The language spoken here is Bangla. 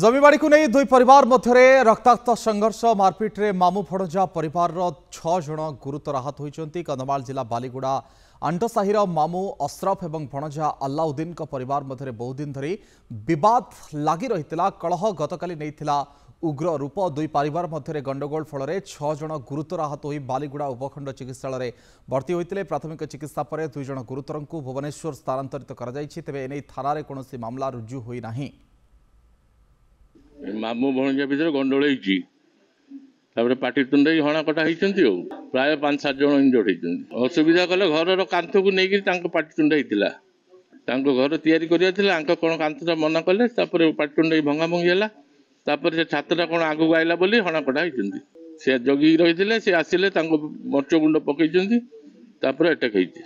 জমিবাড়ি নেই দুই পরিবার মধ্যে রক্তাক্ত সংঘর্ষ মারপিটে মামু ফড়জা পরিবার ছজন গুরুতর আহত হয়েছেন কন্ধমাল জেলা বালিগুড়া আন্টসাহির মামু অশ্রফ এবং ভণজা আল্লাউদ্দিন পরিবার মধ্যে বহুদিন ধরে বিবাদ লাগি রয়েছে কলহ গতকালি নেই উগ্র রূপ দুই পরিবার মধ্যে গণ্ডগোল ফলরে ছজন গুরুতর আহত হয়ে বালিগুড়া উপখণ্ড চিকিৎসালয়ে ভর্তি হয়েছে প্রাথমিক চিকিৎসা পরে দুইজন গুরুতর ভুবনেশ্বর স্থানান্তরিত করা তবে এনে থানার কোণী মামলা রুজু হয়ে না ମାମୁଁ ଭଣଜା ଭିତରେ ଗଣ୍ଡୋଳ ହେଇଛି ତାପରେ ପାଟି ତୁଣ୍ଡେଇ ହଣା କଟା ହେଇଛନ୍ତି ଆଉ ପ୍ରାୟ ପାଞ୍ଚ ସାତ ଜଣ ଏମିତି ହେଇଛନ୍ତି ଅସୁବିଧା କଲେ ଘରର କାନ୍ଥକୁ ନେଇକିରି ତାଙ୍କ ପାଟି ତୁଣ୍ଡ ହେଇଥିଲା ତାଙ୍କ ଘର ତିଆରି କରିବାର ଥିଲା ଆଙ୍କ କ'ଣ କାନ୍ଥଟା ମନା କଲେ ତାପରେ ପାଟି ତୁଣ୍ଡେଇ ଭଙ୍ଗି ହେଲା ତାପରେ ସେ ଛାତଟା କ'ଣ ଆଗକୁ ଆଇଲା ବୋଲି ହଣାକଟା ହେଇଛନ୍ତି ସେ ଜଗିକି ରହିଥିଲେ ସେ ଆସିଲେ ତାଙ୍କୁ ମର୍ଚ୍ଚ ଗୁଣ୍ଡ ପକେଇଛନ୍ତି ତାପରେ ଆଟାକ୍ ହେଇଛି